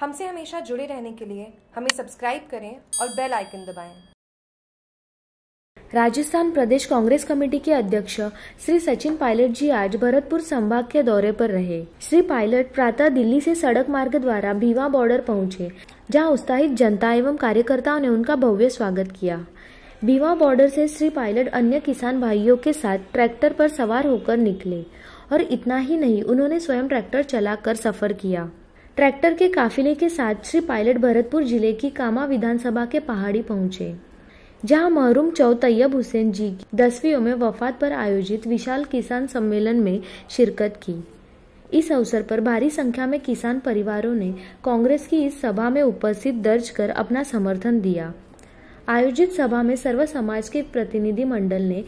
हमसे हमेशा जुड़े रहने के लिए हमें सब्सक्राइब करें और बेल आइकन दबाएं। राजस्थान प्रदेश कांग्रेस कमेटी के अध्यक्ष श्री सचिन पायलट जी आज भरतपुर संभाग के दौरे पर रहे श्री पायलट प्रातः दिल्ली से सड़क मार्ग द्वारा भीवा बॉर्डर पहुंचे जहां उत्साहित जनता एवं कार्यकर्ताओं ने उनका भव्य स्वागत किया भीवा बॉर्डर से श्री पायलट अन्य किसान भाइयों के साथ ट्रैक्टर पर सवार होकर निकले और इतना ही नहीं उन्होंने स्वयं ट्रैक्टर चलाकर सफर किया ट्रैक्टर के काफिले के साथ श्री पायलट भरतपुर जिले की कामा विधानसभा के पहाड़ी पहुंचे जहां महरूम चौ तैयब हुसैन जी की दसवीं में वफात पर आयोजित विशाल किसान सम्मेलन में शिरकत की इस अवसर पर भारी संख्या में किसान परिवारों ने कांग्रेस की इस सभा में उपस्थित दर्ज कर अपना समर्थन दिया आयोजित सभा में सर्व समाज के प्रतिनिधि मंडल ने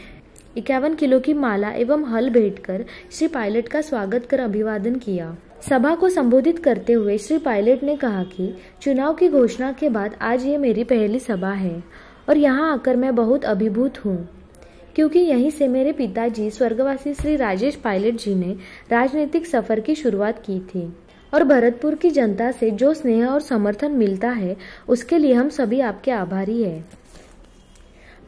इक्यावन किलो की माला एवं हल भेंट कर श्री पायलट का स्वागत कर अभिवादन किया सभा को संबोधित करते हुए श्री पायलट ने कहा कि चुनाव की घोषणा के बाद आज ये मेरी पहली सभा है और यहाँ आकर मैं बहुत अभिभूत हूँ क्योंकि यहीं से मेरे पिताजी स्वर्गवासी श्री राजेश पायलट जी ने राजनीतिक सफर की शुरुआत की थी और भरतपुर की जनता से जो स्नेह और समर्थन मिलता है उसके लिए हम सभी आपके आभारी है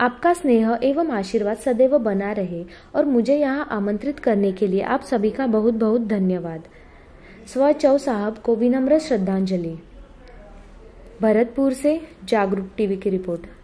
आपका स्नेह एवं आशीर्वाद सदैव बना रहे और मुझे यहाँ आमंत्रित करने के लिए आप सभी का बहुत बहुत धन्यवाद स्व चौ साहब को विनम्र श्रद्धांजलि भरतपुर से जागरूक टीवी की रिपोर्ट